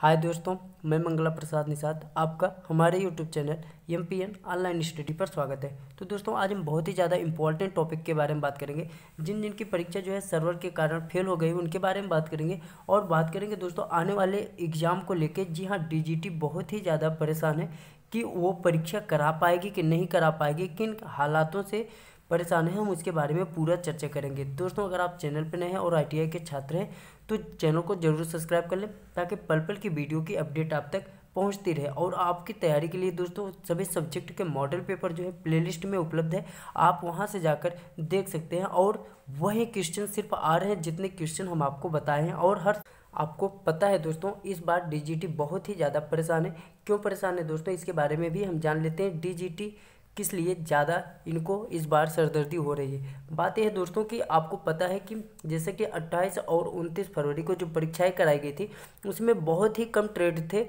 हाय दोस्तों मैं मंगला प्रसाद निषाद आपका हमारे YouTube channel M P N online study पर स्वागत है तो दोस्तों आज हम बहुत ही ज़्यादा इंपॉर्टेंट टॉपिक के बारे में बात करेंगे जिन जिनकी परीक्षा जो है सर्वर के कारण फेल हो गई उनके बारे में बात करेंगे और बात करेंगे दोस्तों आने वाले एग्जाम को लेकर जी हाँ डी बहुत ही ज़्यादा परेशान है कि वो परीक्षा करा पाएगी कि नहीं करा पाएगी किन हालातों से परेशान हैं हम उसके बारे में पूरा चर्चा करेंगे दोस्तों अगर आप चैनल पर नए हैं और आई के छात्र हैं तो चैनल को जरूर सब्सक्राइब कर लें ताकि पल पल की वीडियो की अपडेट आप तक पहुंचती रहे और आपकी तैयारी के लिए दोस्तों सभी सब्जेक्ट के मॉडल पेपर जो है प्लेलिस्ट में उपलब्ध है आप वहां से जाकर देख सकते हैं और वही क्वेश्चन सिर्फ आ रहे हैं जितने क्वेश्चन हम आपको बताए हैं और हर आपको पता है दोस्तों इस बार डीजीटी बहुत ही ज़्यादा परेशान है क्यों परेशान है दोस्तों इसके बारे में भी हम जान लेते हैं डी किस लिए ज़्यादा इनको इस बार सरदर्दी हो रही है बात यह है दोस्तों कि आपको पता है कि जैसे कि 28 और 29 फरवरी को जो परीक्षाएं कराई गई थी उसमें बहुत ही कम ट्रेड थे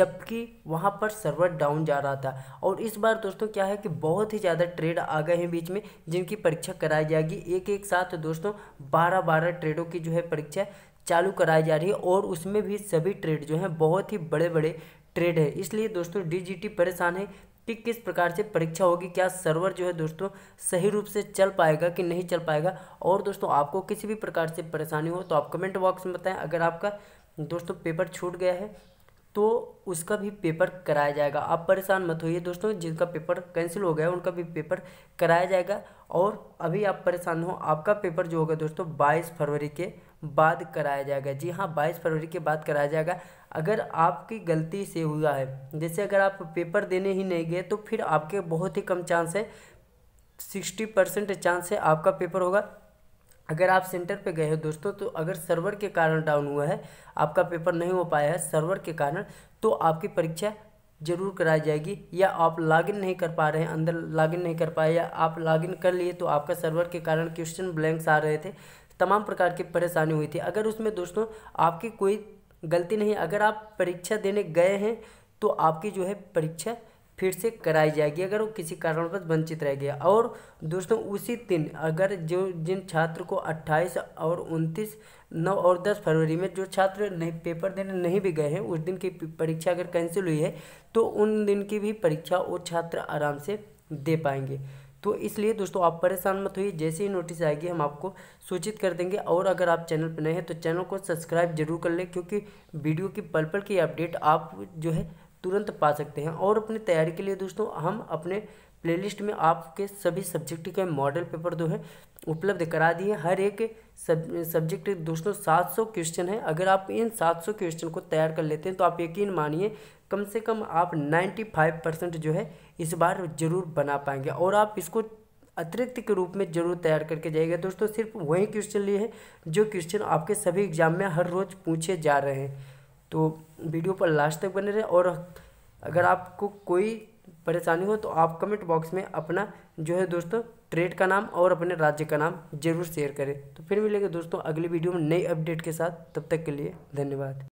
जबकि वहां पर सर्वर डाउन जा रहा था और इस बार दोस्तों क्या है कि बहुत ही ज़्यादा ट्रेड आ गए हैं बीच में जिनकी परीक्षा कराई जाएगी एक एक साथ दोस्तों बारह बारह ट्रेडों की जो है परीक्षा चालू कराई जा रही है और उसमें भी सभी ट्रेड जो हैं बहुत ही बड़े बड़े ट्रेड है इसलिए दोस्तों डीजीटी परेशान है कि किस प्रकार से परीक्षा होगी क्या सर्वर जो है दोस्तों सही रूप से चल पाएगा कि नहीं चल पाएगा और दोस्तों आपको किसी भी प्रकार से परेशानी हो तो आप कमेंट बॉक्स में बताएं अगर आपका दोस्तों पेपर छूट गया है तो उसका भी पेपर कराया जाएगा आप परेशान मत होइए दोस्तों जिनका पेपर कैंसिल हो गया उनका भी पेपर कराया जाएगा और अभी आप परेशान हो आपका पेपर जो होगा दोस्तों बाईस फरवरी के बाद कराया जाएगा जी हाँ बाईस फरवरी के बाद कराया जाएगा अगर आपकी गलती से हुआ है जैसे अगर आप पेपर देने ही नहीं गए तो फिर आपके बहुत ही कम चांस है सिक्सटी परसेंट चांस है आपका पेपर होगा अगर आप सेंटर पे गए हो दोस्तों तो अगर सर्वर के कारण डाउन हुआ है आपका पेपर नहीं हो पाया है सर्वर के कारण तो आपकी परीक्षा जरूर कराई जाएगी या आप लॉगिन नहीं कर पा रहे हैं अंदर लॉगिन नहीं कर पाए या आप लॉगिन कर लिए तो आपका सर्वर के कारण क्वेश्चन ब्लैंक्स आ रहे थे तमाम प्रकार की परेशानी हुई थी अगर उसमें दोस्तों आपकी कोई गलती नहीं अगर आप परीक्षा देने गए हैं तो आपकी जो है परीक्षा फिर से कराई जाएगी अगर वो किसी कारणवश वंचित रह गया और दोस्तों उसी दिन अगर जो जिन छात्र को 28 और 29 9 और 10 फरवरी में जो छात्र नहीं पेपर देने नहीं भी गए हैं उस दिन की परीक्षा अगर कैंसिल हुई है तो उन दिन की भी परीक्षा वो छात्र आराम से दे पाएंगे तो इसलिए दोस्तों आप परेशान मत होइए जैसे ही नोटिस आएगी हम आपको सूचित कर देंगे और अगर आप चैनल पर नए हैं तो चैनल को सब्सक्राइब जरूर कर लें क्योंकि वीडियो की पल पल की अपडेट आप जो है तुरंत पा सकते हैं और अपनी तैयारी के लिए दोस्तों हम अपने प्लेलिस्ट में आपके सभी सब्जेक्ट के मॉडल पेपर जो है उपलब्ध करा दिए हर एक सब सब्जेक्ट दोस्तों सात सौ क्वेश्चन है अगर आप इन सात सौ क्वेश्चन को तैयार कर लेते हैं तो आप यकीन मानिए कम से कम आप नाइन्टी फाइव परसेंट जो है इस बार ज़रूर बना पाएंगे और आप इसको अतिरिक्त के रूप में जरूर तैयार करके जाइएगा दोस्तों सिर्फ वही क्वेश्चन लिए हैं जो क्वेश्चन आपके सभी एग्जाम में हर रोज़ पूछे जा रहे हैं तो वीडियो पर लास्ट तक बने रहें और अगर आपको कोई परेशानी हो तो आप कमेंट बॉक्स में अपना जो है दोस्तों ट्रेड का नाम और अपने राज्य का नाम जरूर शेयर करें तो फिर मिलेंगे दोस्तों अगली वीडियो में नई अपडेट के साथ तब तक के लिए धन्यवाद